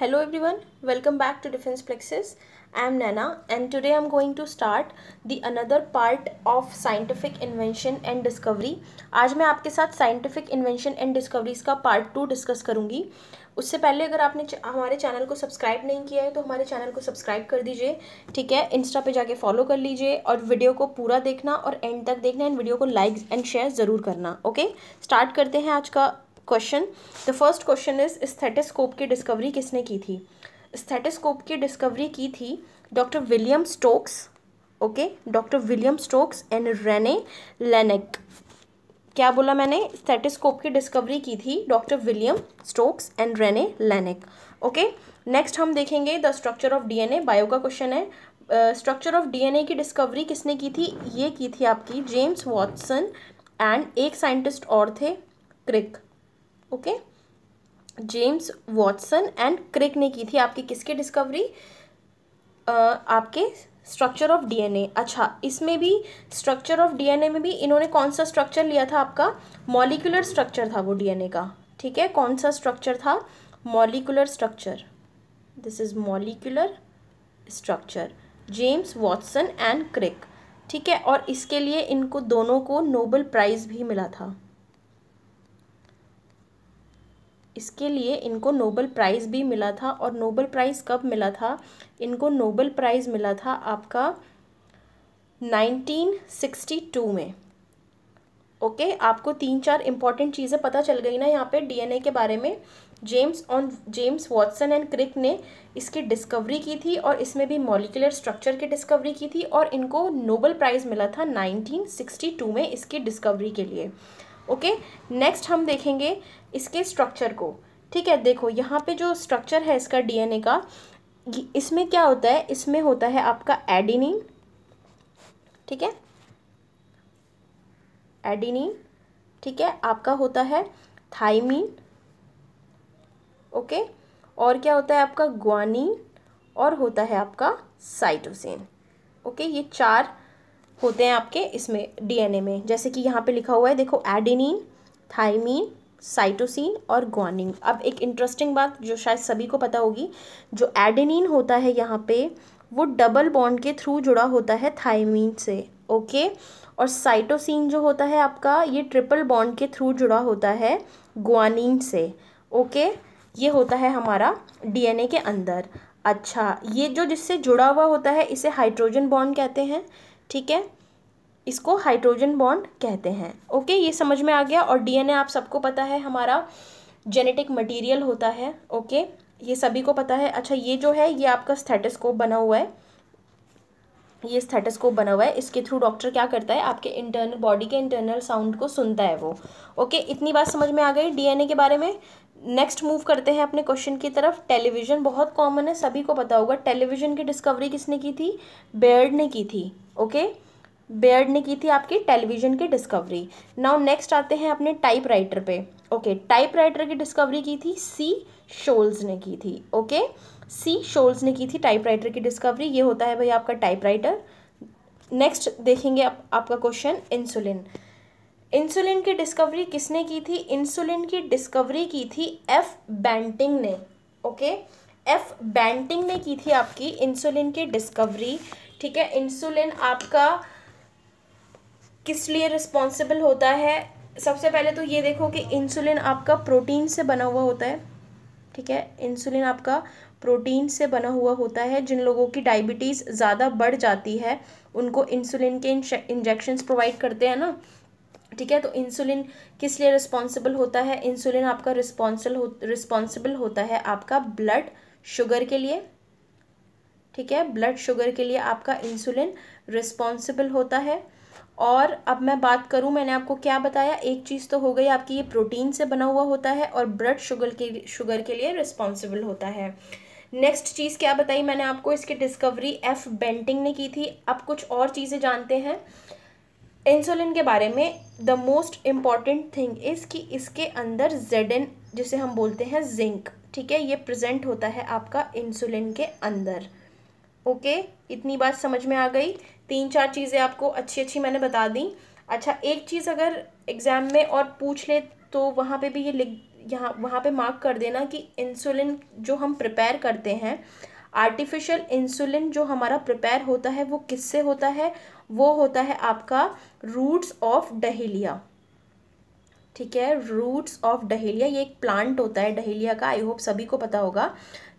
Hello everyone, welcome back to Defense Plexus. I am Nana and today I am going to start the another part of scientific invention and discovery. आज मैं आपके साथ scientific invention and discoveries का part two discuss करूँगी उससे पहले अगर आपने हमारे चैनल को सब्सक्राइब नहीं किया है तो हमारे चैनल को सब्सक्राइब कर दीजिए ठीक है इंस्टा पे जाके फॉलो कर लीजिए और वीडियो को पूरा देखना और एंड तक देखना एंड वीडियो को लाइक एंड शेयर ज़रूर करना ओके स्टार्ट करते हैं आज का question the first question is stethoscope की डिस्कवरी किसने की थी स्थेटिस्कोप की डिस्कवरी की थी doctor William Stokes okay doctor William Stokes and Rene Laennec क्या बोला मैंने स्थेटेस्कोप की डिस्कवरी की थी doctor William Stokes and Rene Laennec okay next हम देखेंगे the structure of DNA bio का क्वेश्चन है स्ट्रक्चर ऑफ डीएनए की डिस्कवरी किसने की थी ये की थी आपकी जेम्स वॉटसन एंड एक साइंटिस्ट और थे Crick okay James Watson and Crick ने की थी आपकी किसकी डिस्कवरी आपके स्ट्रक्चर ऑफ डीएनए अच्छा इसमें भी स्ट्रक्चर ऑफ डीएनए में भी इन्होंने कौन सा स्ट्रक्चर लिया था आपका मॉलिकुलर स्ट्रक्चर था वो डीएनए का ठीक है कौन सा स्ट्रक्चर था molecular structure this is molecular structure James Watson and Crick ठीक है और इसके लिए इनको दोनों को नोबल प्राइज़ भी मिला था इसके लिए इनको नोबल प्राइज़ भी मिला था और नोबल प्राइज़ कब मिला था इनको नोबल प्राइज़ मिला था आपका 1962 में ओके okay, आपको तीन चार इम्पॉर्टेंट चीज़ें पता चल गई ना यहाँ पे डीएनए के बारे में James on James Watson and Crick ने इसकी डिस्कवरी की थी और इसमें भी मॉलिकुलर स्ट्रक्चर की डिस्कवरी की थी और इनको नोबल प्राइज़ मिला था 1962 में इसकी डिस्कवरी के लिए ओके नेक्स्ट हम देखेंगे इसके स्ट्रक्चर को ठीक है देखो यहाँ पे जो स्ट्रक्चर है इसका डीएनए का इसमें क्या होता है इसमें होता है आपका एडिनिन ठीक है एडिनिन ठीक है आपका होता है थाइमिन ओके और क्या होता है आपका ग्वानिन और होता है आपका साइटोसिन ओके ये चार होते हैं आपके इसमें डीएनए में जैसे कि यहाँ पे लिखा हुआ है देखो एडिनिन थाइमिन साइटोसिन और ग्वानिन अब एक इंटरेस्टिंग बात जो शायद सभी को पता होगी जो एडिनिन होता है यहाँ पे वो डबल बॉन्ड के थ्रू जुड़ा होता है थाइमीन से ओके और साइटोसिन जो होता है आपका ये ट्रिपल बॉन्ड के थ्रू जुड़ा होता है ग्वानिन से ओके ये होता है हमारा डीएनए के अंदर अच्छा ये जो जिससे जुड़ा हुआ होता है इसे हाइड्रोजन बॉन्ड कहते हैं ठीक है इसको हाइड्रोजन बॉन्ड कहते हैं ओके ये समझ में आ गया और डीएनए आप सबको पता है हमारा जेनेटिक मटेरियल होता है ओके ये सभी को पता है अच्छा ये जो है ये आपका स्थेटस्कोप बना हुआ है ये स्थेटस्कोप बना हुआ है इसके थ्रू डॉक्टर क्या करता है आपके इंटरनल बॉडी के इंटरनल साउंड को सुनता है वो ओके इतनी बात समझ में आ गई डीएनए के बारे में नेक्स्ट मूव करते हैं अपने क्वेश्चन की तरफ टेलीविज़न बहुत कॉमन है सभी को पता होगा टेलीविज़न की डिस्कवरी किसने की थी बेयर्ड ने की थी ओके बेयर्ड ने की थी आपकी टेलीविज़न की डिस्कवरी नाउ नेक्स्ट आते हैं अपने टाइपराइटर पे ओके टाइप टाइपराइटर की डिस्कवरी की थी सी शोल्स ने की थी ओके सी शोल्स ने की थी टाइपराइटर की डिस्कवरी ये होता है भाई आपका टाइपराइटर नेक्स्ट देखेंगे आप, आपका क्वेश्चन इंसुलिन इंसुलिन की डिस्कवरी किसने की थी इंसुलिन की डिस्कवरी की थी एफ बैंटिंग ने ओके एफ बैंटिंग ने की थी आपकी इंसुलिन की डिस्कवरी ठीक है इंसुलिन आपका किस लिए रिस्पॉन्सिबल होता है सबसे पहले तो ये देखो कि इंसुलिन आपका प्रोटीन से बना हुआ होता है ठीक है इंसुलिन आपका प्रोटीन से बना हुआ होता है जिन लोगों की डायबिटीज़ ज़्यादा बढ़ जाती है उनको इंसुलिन के इंजेक्शन प्रोवाइड करते हैं ना ठीक है तो इंसुलिन किस लिए रिस्पॉन्सिबल होता है इंसुलिन आपका रिस्पॉन्सिबल हो रिस्पॉन्सिबल होता है आपका ब्लड शुगर के लिए ठीक है ब्लड शुगर के लिए आपका इंसुलिन रिस्पॉन्सिबल होता है और अब मैं बात करूं मैंने आपको क्या बताया एक चीज़ तो हो गई आपकी ये प्रोटीन से बना हुआ होता है और ब्लड शुगर के शुगर के लिए रिस्पॉन्सिबल होता है नेक्स्ट चीज़ क्या बताई मैंने आपको इसकी डिस्कवरी एफ बेंटिंग ने की थी अब कुछ और चीज़ें जानते हैं इंसुलिन के बारे में the most important thing is कि इसके अंदर जेड जिसे हम बोलते हैं जिंक ठीक है ये प्रेजेंट होता है आपका इंसुलिन के अंदर ओके okay? इतनी बात समझ में आ गई तीन चार चीज़ें आपको अच्छी अच्छी मैंने बता दी अच्छा एक चीज़ अगर एग्ज़ाम में और पूछ ले तो वहाँ पे भी ये लिख यहाँ वहाँ पे मार्क कर देना कि इंसुलिन जो हम प्रिपेयर करते हैं आर्टिफिशियल इंसुलिन जो हमारा प्रिपेयर होता है वो किससे होता है वो होता है आपका रूट्स ऑफ डहेलिया ठीक है रूट्स ऑफ डहेलिया ये एक प्लांट होता है डहेलिया का आई होप सभी को पता होगा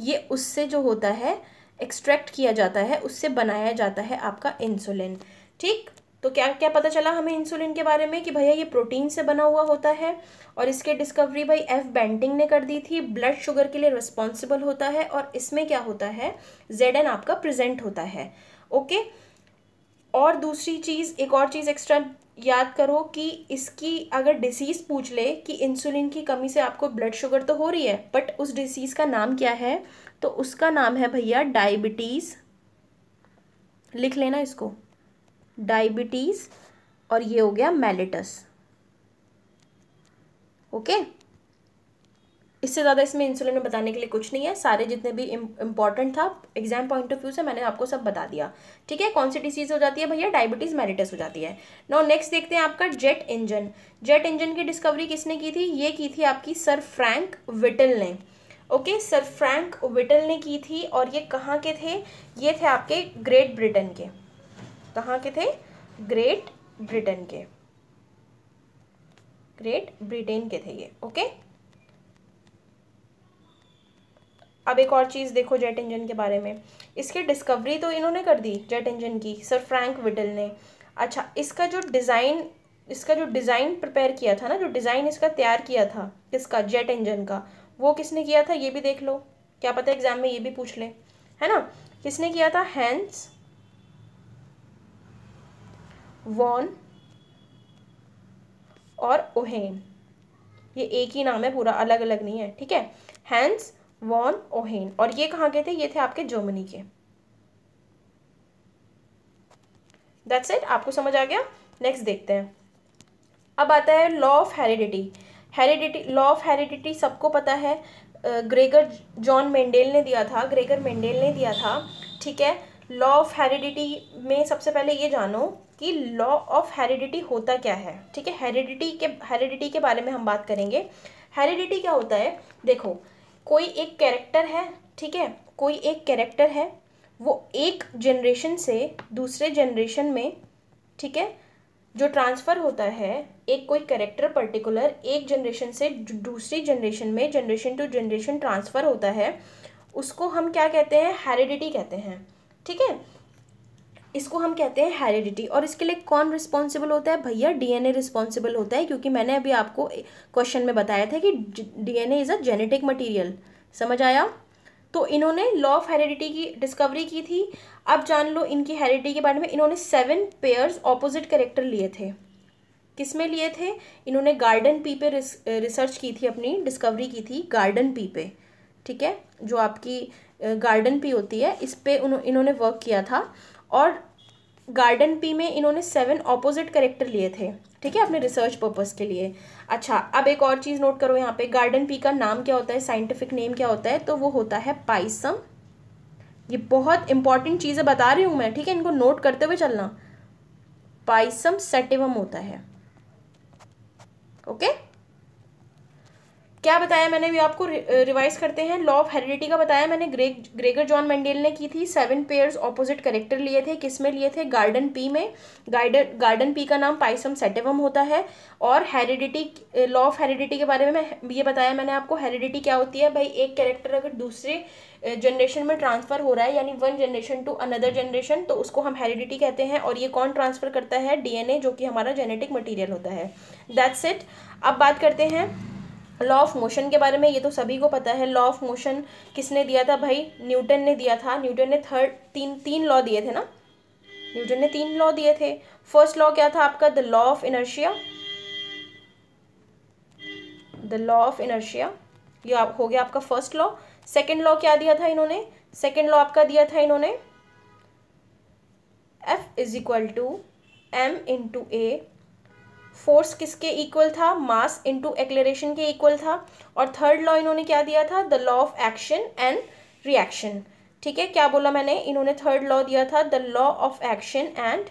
ये उससे जो होता है एक्सट्रैक्ट किया जाता है उससे बनाया जाता है आपका इंसुलिन ठीक तो क्या क्या पता चला हमें इंसुलिन के बारे में कि भैया ये प्रोटीन से बना हुआ होता है और इसके डिस्कवरी भाई एफ बैंटिंग ने कर दी थी ब्लड शुगर के लिए रिस्पॉन्सिबल होता है और इसमें क्या होता है जेड एन आपका प्रेजेंट होता है ओके और दूसरी चीज़ एक और चीज़ एक्स्ट्रा याद करो कि इसकी अगर डिसीज़ पूछ ले कि इंसुलिन की कमी से आपको ब्लड शुगर तो हो रही है बट उस डिसीज़ का नाम क्या है तो उसका नाम है भैया डायबिटीज़ लिख लेना इसको डायबिटीज़ और ये हो गया मेलिटस ओके इससे ज़्यादा इसमें इंसुलिन में बताने के लिए कुछ नहीं है सारे जितने भी इंपॉर्टेंट था एग्जाम पॉइंट ऑफ व्यू से मैंने आपको सब बता दिया ठीक है कौन सी डिसीज़ हो जाती है भैया डायबिटीज़ मेरिटस हो जाती है नो नेक्स्ट देखते हैं आपका जेट इंजन जेट इंजन की डिस्कवरी किसने की थी ये की थी आपकी सर फ्रैंक विटल ने ओके सर फ्रैंक विटल ने की थी और ये कहाँ के थे ये थे आपके ग्रेट ब्रिटेन के कहाँ के थे ग्रेट ब्रिटेन के ग्रेट ब्रिटेन के थे ये ओके अब एक और चीज़ देखो जेट इंजन के बारे में इसकी डिस्कवरी तो इन्होंने कर दी जेट इंजन की सर फ्रैंक विडल ने अच्छा इसका जो डिज़ाइन इसका जो डिज़ाइन प्रिपेयर किया था ना जो डिज़ाइन इसका तैयार किया था किसका जेट इंजन का वो किसने किया था ये भी देख लो क्या पता एग्ज़ाम में ये भी पूछ ले है ना किसने किया था हैंस वॉन और ओहेन ये एक ही नाम है पूरा अलग अलग नहीं है ठीक है हैंस वॉन ओहेन और ये कहाँ के थे ये थे आपके जर्मनी के दैट्स इट आपको समझ आ गया नेक्स्ट देखते हैं अब आता है law of heredity heredity law of heredity सबको पता है ग्रेगर जॉन मेंडेल ने दिया था ग्रेगर मेंडेल ने दिया था ठीक है लॉ ऑफ हेरिडिटी में सबसे पहले ये जानो कि लॉ ऑफ हेरिडिटी होता क्या है ठीक है हेरिडिटी के हेरिडिटी के बारे में हम बात करेंगे हेरिडिटी क्या होता है देखो कोई एक कैरेक्टर है ठीक है कोई एक कैरेक्टर है वो एक जनरेशन से दूसरे जनरेशन में ठीक है जो ट्रांसफ़र होता है एक कोई कैरेक्टर पर्टिकुलर एक जनरेशन से दूसरी जनरेशन में जनरेशन टू जनरेशन ट्रांसफ़र होता है उसको हम क्या कहते हैं हेरिडिटी कहते हैं ठीक है इसको हम कहते हैं हेरिडिटी और इसके लिए कौन रिस्पॉन्सिबल होता है भैया डीएनए रिस्पॉन्सिबल होता है क्योंकि मैंने अभी आपको क्वेश्चन में बताया था कि DNA is a genetic material समझ आया तो इन्होंने लॉ ऑफ हेरिडिटी की डिस्कवरी की थी अब जान लो इनकी हेरिडिटी के बारे में इन्होंने सेवन पेयर्स ऑपोजिट करेक्टर लिए थे किस में लिए थे इन्होंने गार्डन पी पे रिसर्च की थी अपनी डिस्कवरी की थी गार्डन पी पे ठीक है जो आपकी गार्डन पी होती है इस पर इन्होंने वर्क किया था और गार्डन पी में इन्होंने सेवन ऑपोजिट करेक्टर लिए थे ठीक है अपने रिसर्च पर्पस के लिए अच्छा अब एक और चीज़ नोट करो यहाँ पे गार्डन पी का नाम क्या होता है साइंटिफिक नेम क्या होता है तो वो होता है पाइसम ये बहुत इंपॉर्टेंट चीज़ें बता रही हूँ मैं ठीक है इनको नोट करते हुए चलना पाइसम सेटिवम होता है ओके okay? क्या बताया मैंने भी आपको रिवाइज करते हैं लॉ ऑफ हेरिडिटी का बताया मैंने ग्रेग ग्रेगर जॉन मेंडेल ने की थी सेवन पेयर्स ऑपोजिट करेक्टर लिए थे किस में लिए थे गार्डन पी में गार्डन गार्डन पी का नाम पाइसम सेटेवम होता है और हेरिडिटी लॉ ऑफ हेरिडिटी के बारे में ये बताया मैंने आपको हेरिडिटी क्या होती है भाई एक कैरेक्टर अगर दूसरे जनरेशन में ट्रांसफ़र हो रहा है यानी one generation to another generation तो उसको हम हेरिडिटी कहते हैं और ये कौन ट्रांसफ़र करता है डीएनए जो कि हमारा जेनेटिक मटेरियल होता है दैट्स इट अब बात करते हैं लॉ ऑफ मोशन के बारे में ये तो सभी को पता है लॉ ऑफ मोशन किसने दिया था भाई न्यूटन ने दिया था न्यूटन ने थर्ड तीन तीन लॉ दिए थे ना न्यूटन ने तीन लॉ दिए थे फर्स्ट लॉ क्या था आपका the law of inertia the law of inertia ये आप हो गया आपका फर्स्ट लॉ सेकेंड लॉ क्या दिया था इन्होंने सेकेंड लॉ आपका दिया था इन्होंने F is equal to M into A force किसके इक्वल था मास इनटू एक्लेरेशन के इक्वल था और थर्ड लॉ इन्होंने क्या दिया था the law of action and reaction ठीक है क्या बोला मैंने इन्होंने थर्ड लॉ दिया था the law of action and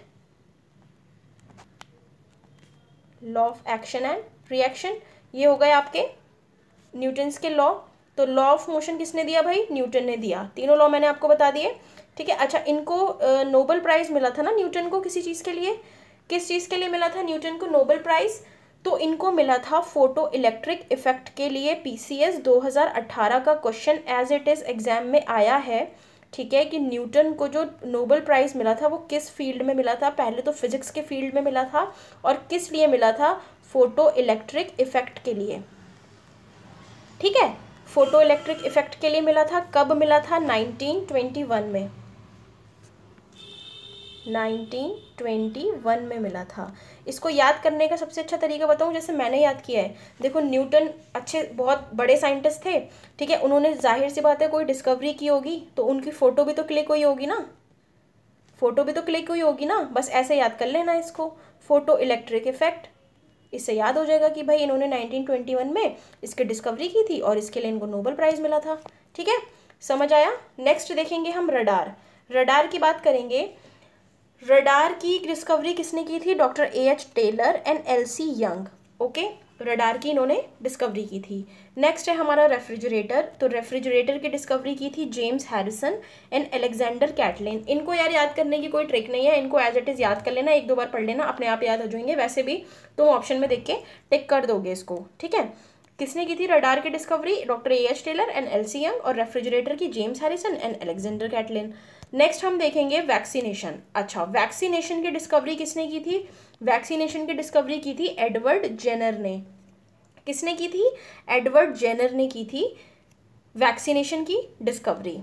law of action and reaction ये हो गए आपके न्यूटन्स के लॉ तो लॉ ऑफ मोशन किसने दिया भाई न्यूटन ने दिया तीनों लॉ मैंने आपको बता दिए ठीक है अच्छा इनको नोबल प्राइज़ मिला था ना न्यूटन को किसी चीज़ के लिए किस चीज़ के लिए मिला था न्यूटन को नोबल प्राइज़ तो इनको मिला था फोटो इलेक्ट्रिक इफेक्ट के लिए पीसीएस 2018 का question as it is exam में आया है ठीक है कि न्यूटन को जो नोबल प्राइज़ मिला था वो किस फील्ड में मिला था पहले तो फिजिक्स के फील्ड में मिला था और किस लिए मिला था फोटो इलेक्ट्रिक इफेक्ट के लिए ठीक है फोटो इलेक्ट्रिक इफेक्ट के लिए मिला था कब मिला था नाइनटीन में नाइनटीन ट्वेंटी वन में मिला था इसको याद करने का सबसे अच्छा तरीका बताऊँ जैसे मैंने याद किया है देखो न्यूटन अच्छे बहुत बड़े साइंटिस्ट थे ठीक है उन्होंने जाहिर सी बात है कोई डिस्कवरी की होगी तो उनकी फ़ोटो भी तो क्लिक हुई होगी ना फ़ोटो भी तो क्लिक हुई होगी ना बस ऐसे याद कर लेना इसको फ़ोटो इलेक्ट्रिक इफेक्ट इससे याद हो जाएगा कि भाई इन्होंने 1921 में इसकी डिस्कवरी की थी और इसके लिए इनको नोबल प्राइज़ मिला था ठीक है समझ आया नेक्स्ट देखेंगे हम रडार रडार की बात करेंगे रडार की डिस्कवरी किसने की थी doctor A H Taylor and L C Young okay radar की इन्होंने डिस्कवरी की थी नेक्स्ट है हमारा रेफ्रिजरेटर तो रेफ्रिजरेटर की डिस्कवरी की थी James Harrison and Alexander Catlin इनको यार याद करने की कोई ट्रिक नहीं है इनको एज इट इज़ याद कर लेना एक दो बार पढ़ लेना अपने आप याद हो जाएंगे वैसे भी तुम ऑप्शन में देख के टिक कर दोगे इसको ठीक है किसने की थी रडार की discovery doctor A H Taylor and L C Young और रेफ्रिजरेटर की James Harrison and Alexander Catlin next हम देखेंगे वैक्सीनेशन अच्छा वैक्सीनेशन की डिस्कवरी किसने की थी वैक्सीनेशन की डिस्कवरी की थी एडवर्ड जेनर ने किसने की थी एडवर्ड जेनर ने की थी वैक्सीनेशन की डिस्कवरी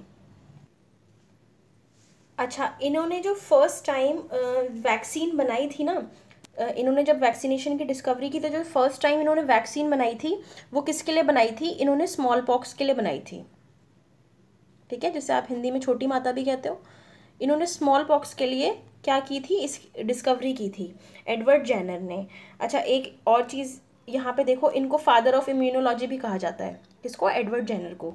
अच्छा इन्होंने जो फर्स्ट टाइम वैक्सीन बनाई थी ना इन्होंने जब वैक्सीनेशन की डिस्कवरी की तो जो फर्स्ट टाइम इन्होंने वैक्सीन बनाई थी वो किसके लिए बनाई थी इन्होंने स्मॉल पॉक्स के लिए बनाई थी ठीक है जिसे आप हिंदी में छोटी माता भी कहते हो इन्होंने स्मॉल पॉक्स के लिए क्या की थी इस डिस्कवरी की थी एडवर्ड जैनर ने अच्छा एक और चीज़ यहाँ पे देखो इनको फादर ऑफ इम्यूनोलॉजी भी कहा जाता है किसको एडवर्ड जैनर को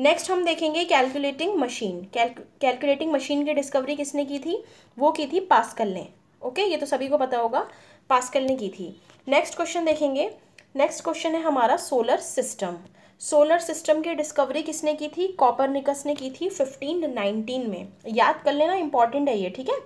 नेक्स्ट हम देखेंगे कैलकुलेटिंग मशीन कैलकुलेटिंग मशीन की डिस्कवरी किसने की थी वो की थी पास्कल ने ओके ये तो सभी को पता होगा पास्कल ने की थी नेक्स्ट क्वेश्चन देखेंगे नेक्स्ट क्वेश्चन है हमारा सोलर सिस्टम सोलर सिस्टम की डिस्कवरी किसने की थी कॉपर निकस ने की थी 1519 में याद कर लेना इंपॉर्टेंट है ये ठीक है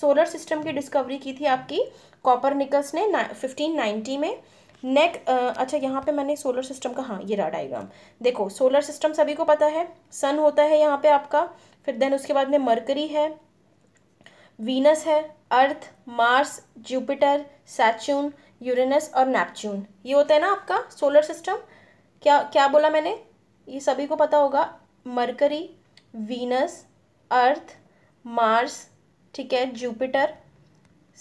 सोलर सिस्टम की डिस्कवरी की थी आपकी कॉपर निकस ने फिफ्टीन नाइनटी में नेक अच्छा यहाँ पे मैंने सोलर सिस्टम का हाँ ये रहा डायग्राम देखो सोलर सिस्टम सभी को पता है सन होता है यहाँ पे आपका फिर देन उसके बाद में मरकरी है वीनस है Earth Mars Jupiter Saturn Uranus और नेपच्यून ये होता है ना आपका सोलर सिस्टम क्या क्या बोला मैंने ये सभी को पता होगा मरकरी वीनस अर्थ मार्स ठीक है जुपिटर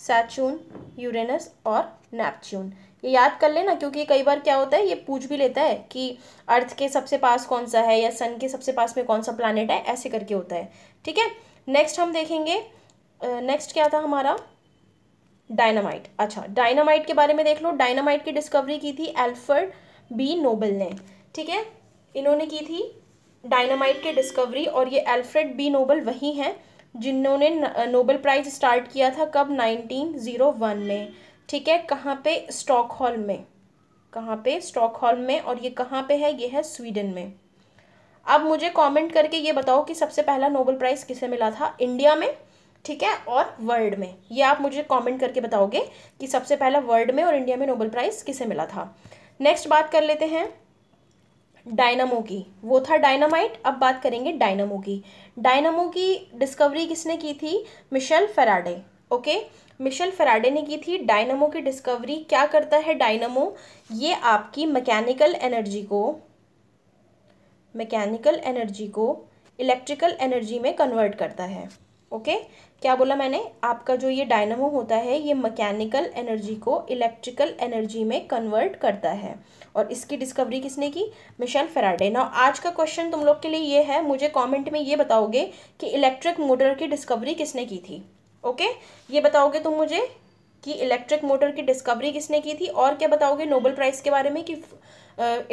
सैचून यूरेनस और नेपच्यून ये याद कर लेना क्योंकि कई बार क्या होता है ये पूछ भी लेता है कि अर्थ के सबसे पास कौन सा है या सन के सबसे पास में कौन सा प्लानट है ऐसे करके होता है ठीक है नेक्स्ट हम देखेंगे नेक्स्ट uh, क्या था हमारा डायनामाइट अच्छा डायनामाइट के बारे में देख लो डायनामाइट की डिस्कवरी की थी एल्फर्ड बी नोबल ने ठीक है इन्होंने की थी डायनामाइट के डिस्कवरी और ये एल्फ्रेड बी नोबल वही हैं जिन्होंने नोबल प्राइज़ स्टार्ट किया था कब 1901 में ठीक है कहाँ पे हॉल में कहाँ पे हॉल में और ये कहाँ पे है ये है स्वीडन में अब मुझे कमेंट करके ये बताओ कि सबसे पहला नोबल प्राइज़ किसे मिला था इंडिया में ठीक है और वर्ल्ड में ये आप मुझे कमेंट करके बताओगे कि सबसे पहला वर्ल्ड में और इंडिया में नोबल प्राइज़ किसे मिला था नेक्स्ट बात कर लेते हैं डायनामो की वो था डायनामाइट अब बात करेंगे डायनामो की डायनामो की डिस्कवरी किसने की थी Michael Faraday okay Michael Faraday ने की थी डायनामो की डिस्कवरी क्या करता है डायनामो ये आपकी मैकेनिकल एनर्जी को मैकेनिकल एनर्जी को इलेक्ट्रिकल एनर्जी में कन्वर्ट करता है ओके क्या बोला मैंने आपका जो ये डायनामो होता है ये मैकेनिकल एनर्जी को इलेक्ट्रिकल एनर्जी में कन्वर्ट करता है और इसकी डिस्कवरी किसने की मिशेल फेराडे ना आज का क्वेश्चन तुम लोग के लिए ये है मुझे कमेंट में ये बताओगे कि इलेक्ट्रिक मोटर की डिस्कवरी किसने की थी ओके ये बताओगे तुम मुझे कि इलेक्ट्रिक मोटर की डिस्कवरी किसने की थी और क्या बताओगे नोबल प्राइज़ के बारे में कि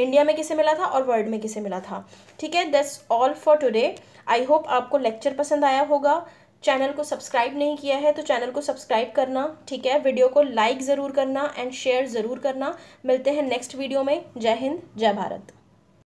इंडिया में किसे मिला था और वर्ल्ड में किसे मिला था ठीक है that's all for today I hope आपको लेक्चर पसंद आया होगा चैनल को सब्सक्राइब नहीं किया है तो चैनल को सब्सक्राइब करना ठीक है वीडियो को लाइक ज़रूर करना एंड शेयर ज़रूर करना मिलते हैं नेक्स्ट वीडियो में जय हिंद जय भारत